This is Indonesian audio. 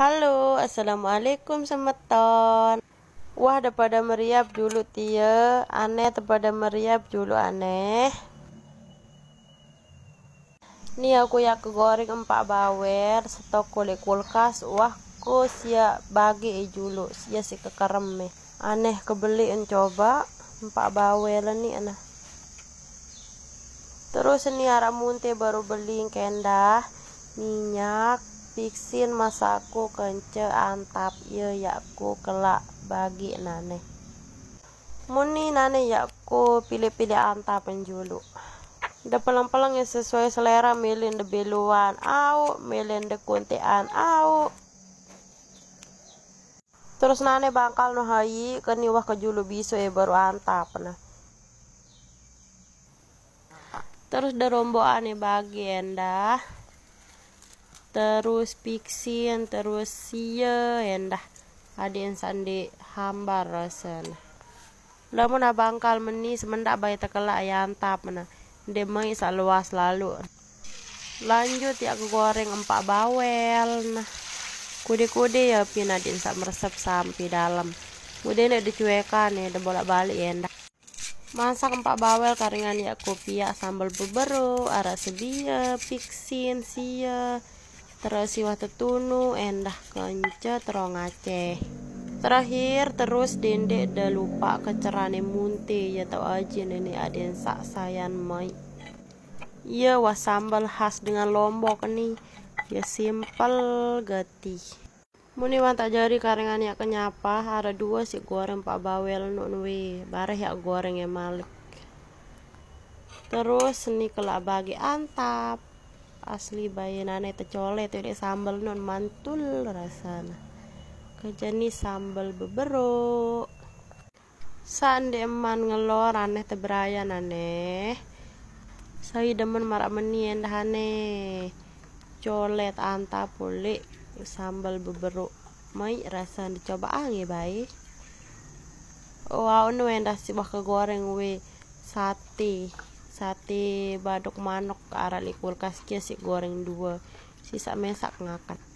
Halo, assalamualaikum semeton. Wah, pada meriap dulu tia, aneh pada meriap dulu aneh. Nih aku ya ke goreng empat bawer, stok kulit kulkas, wah ku siap bagi dulu, siap si kekerem meh. Aneh kebeli coba empat bawer nih aneh. Terus ini arah munti baru beli kenda, minyak, Tiksin masaku kence antap ye yakku kelak bagi nane muni nane yakku pilih-pilih antap penjulu da pelang-pelang yang sesuai selera milin de beluan au milin de kuntian au terus nane bangkal no hayi keni wah kejulu bisu e baru antap nah terus rombo ane bagi dah terus Pixin terus Sia endah yang sandi hambar rasen lamun abangkal meni semendak bayi tekela ayam tap mana demai saluas lalu lanjut ya aku goreng empat bawel nah kude-kude ya pina pinadin sak meresep sampai dalam kemudian udah dicuekan ya udah bolak-balik ya endah masak empat bawel karingan ya kopi ya sambal beberu arah sedia piksin sia terus siwa tetunu endah kenca terong Aceh terakhir terus dendek dah lupa kecerane munti ya tau aja nenek aden sak sayan mai ya wah sambal khas dengan lombok nih ya simple getih Muni wan tak jari karengan ya kenyapa ada dua si goreng pak bawel nunwe bareh ya goreng ya malik terus nih kelak bagi antap asli bayenane tecole tiwek sambel non mantul rasana kejani sambel beberuk sande ngelor aneh teberaya aneh saya demen marak menien dahane colet anta pulih sambal beberuk mai rasa dicoba ange bayi wow oh, nu endah sih bakal goreng we sate sate badok manok arah likulkas kia si goreng dua sisa mesak ngakat